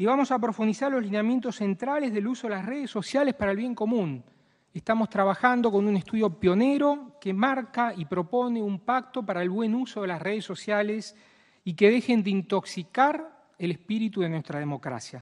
y vamos a profundizar los lineamientos centrales del uso de las redes sociales para el bien común. Estamos trabajando con un estudio pionero que marca y propone un pacto para el buen uso de las redes sociales y que dejen de intoxicar el espíritu de nuestra democracia.